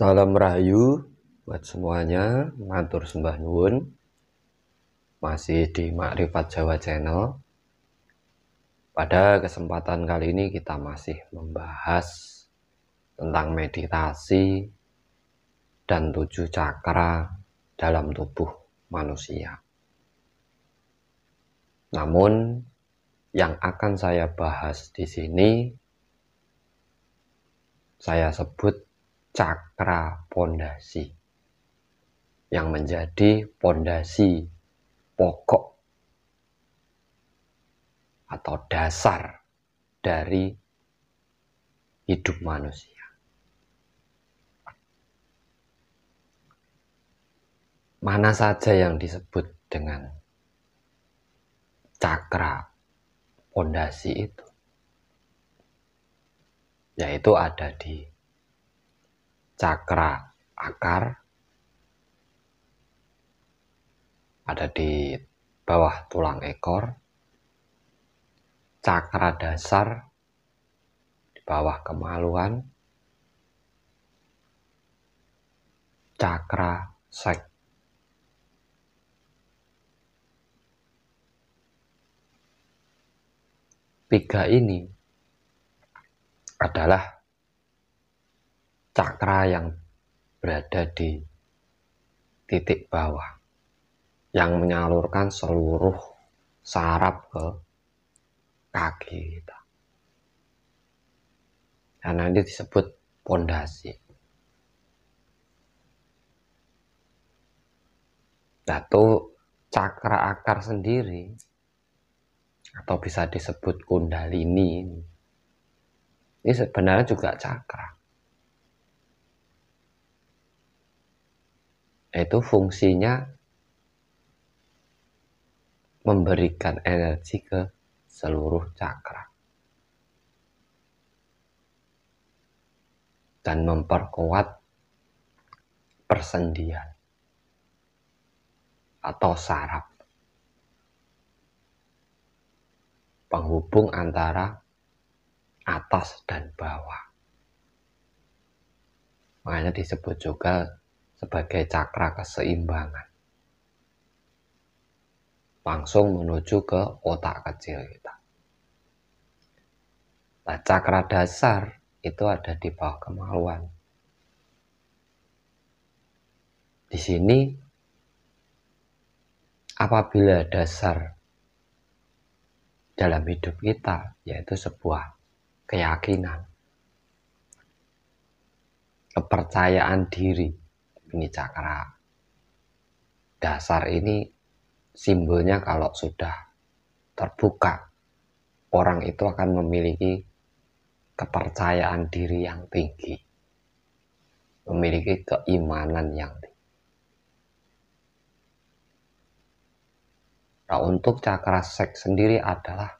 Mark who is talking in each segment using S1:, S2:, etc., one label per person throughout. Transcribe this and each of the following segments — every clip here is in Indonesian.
S1: Salam Rahayu buat semuanya, matur sembah nuwun. Masih di Makrifat Jawa Channel. Pada kesempatan kali ini kita masih membahas tentang meditasi dan tujuh cakra dalam tubuh manusia. Namun yang akan saya bahas di sini saya sebut cakra pondasi yang menjadi pondasi pokok atau dasar dari hidup manusia. Mana saja yang disebut dengan cakra pondasi itu? Yaitu ada di cakra akar ada di bawah tulang ekor, cakra dasar di bawah kemaluan, cakra seks. Tiga ini adalah cakra yang berada di titik bawah yang menyalurkan seluruh sarap ke kaki kita. Karena ini disebut pondasi. Datu cakra akar sendiri atau bisa disebut kundalini ini sebenarnya juga cakra itu fungsinya memberikan energi ke seluruh cakra dan memperkuat persendian atau saraf penghubung antara atas dan bawah makanya disebut juga sebagai cakra keseimbangan. Langsung menuju ke otak kecil kita. Nah, cakra dasar itu ada di bawah kemaluan. Di sini apabila dasar dalam hidup kita yaitu sebuah keyakinan, kepercayaan diri, ini cakra dasar ini simbolnya kalau sudah terbuka orang itu akan memiliki kepercayaan diri yang tinggi memiliki keimanan yang tinggi Nah, untuk cakra seks sendiri adalah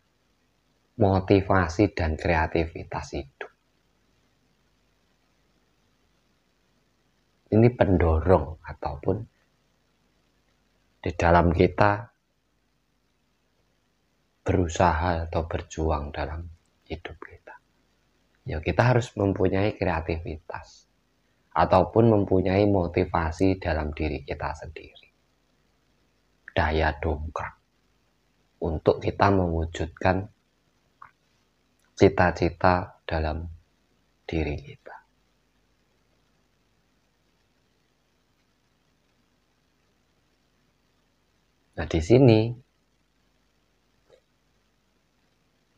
S1: motivasi dan kreativitas hidup. ini pendorong ataupun di dalam kita berusaha atau berjuang dalam hidup kita. Ya kita harus mempunyai kreativitas ataupun mempunyai motivasi dalam diri kita sendiri. Daya dongkrak untuk kita mewujudkan cita-cita dalam diri kita. Nah, di sini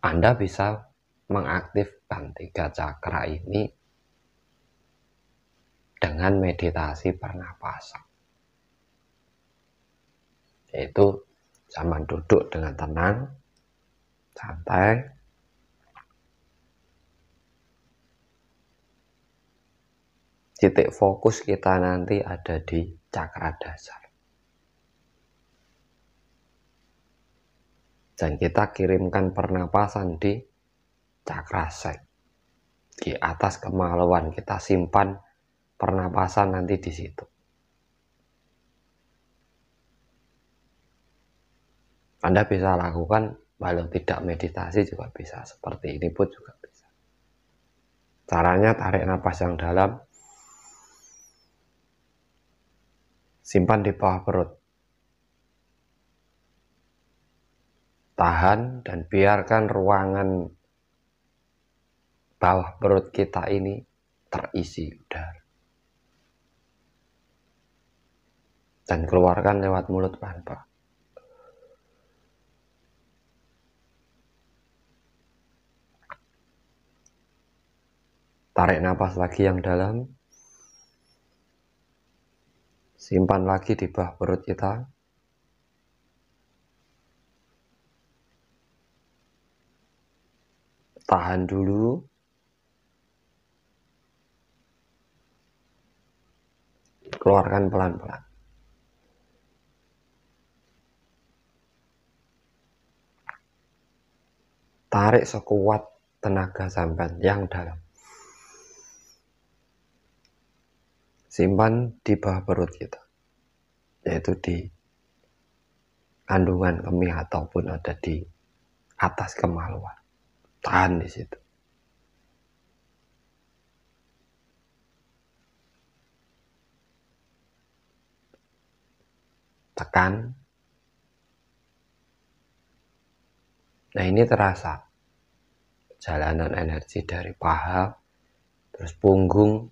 S1: Anda bisa mengaktifkan tiga cakra ini dengan meditasi pernapasan. Yaitu zaman duduk dengan tenang, santai, titik fokus kita nanti ada di cakra dasar. dan kita kirimkan pernapasan di cakrasek di atas kemaluan kita simpan pernapasan nanti di situ Anda bisa lakukan walau tidak meditasi juga bisa seperti ini pun juga bisa caranya tarik nafas yang dalam simpan di bawah perut tahan dan biarkan ruangan bawah perut kita ini terisi udara. Dan keluarkan lewat mulut tanpa. Tarik nafas lagi yang dalam. Simpan lagi di bawah perut kita. tahan dulu keluarkan pelan-pelan tarik sekuat tenaga sampan yang dalam simpan di bawah perut kita yaitu di kandungan kemih ataupun ada di atas kemaluan Tahan di situ. Tekan. Nah ini terasa. Jalanan energi dari paha, terus punggung,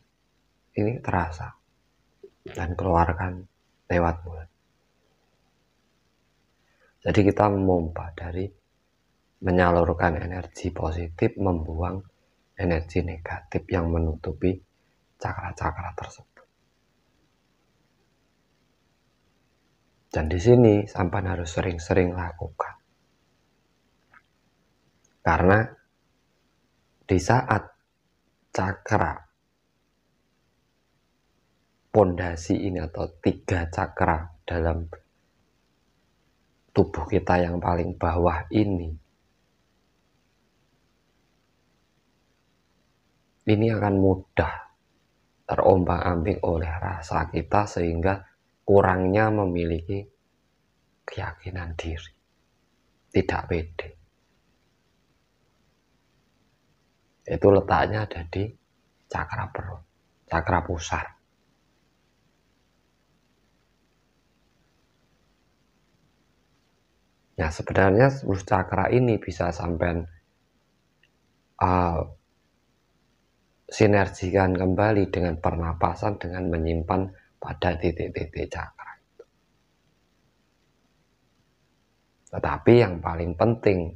S1: ini terasa. Dan keluarkan lewat mulut. Jadi kita memompa dari menyalurkan energi positif, membuang energi negatif yang menutupi cakra-cakra tersebut. Dan di sini sampan harus sering-sering lakukan. Karena di saat cakra pondasi ini atau tiga cakra dalam tubuh kita yang paling bawah ini ini akan mudah terombang-ambing oleh rasa kita sehingga kurangnya memiliki keyakinan diri. Tidak pede. Itu letaknya ada di cakra perut, cakra pusar. Nah sebenarnya cakra ini bisa sampai uh, ah, sinergikan kembali dengan pernapasan dengan menyimpan pada titik-titik cakra itu. Tetapi yang paling penting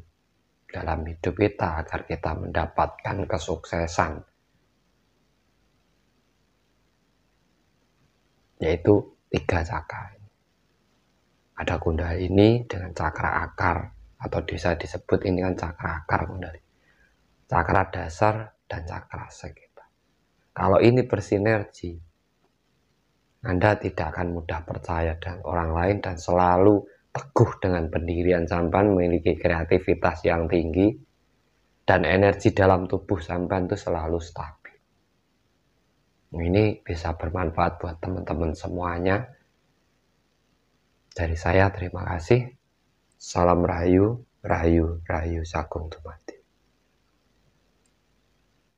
S1: dalam hidup kita agar kita mendapatkan kesuksesan yaitu tiga cakra Ada Ada ini dengan cakra akar atau bisa disebut ini kan cakra akar kundalini. Cakra dasar dan cakra segi. Kalau ini bersinergi, Anda tidak akan mudah percaya dengan orang lain dan selalu teguh dengan pendirian sampan memiliki kreativitas yang tinggi dan energi dalam tubuh sampan itu selalu stabil. Ini bisa bermanfaat buat teman-teman semuanya. Dari saya terima kasih. Salam Rahayu, Rahayu, Rahayu Sagung Tumati.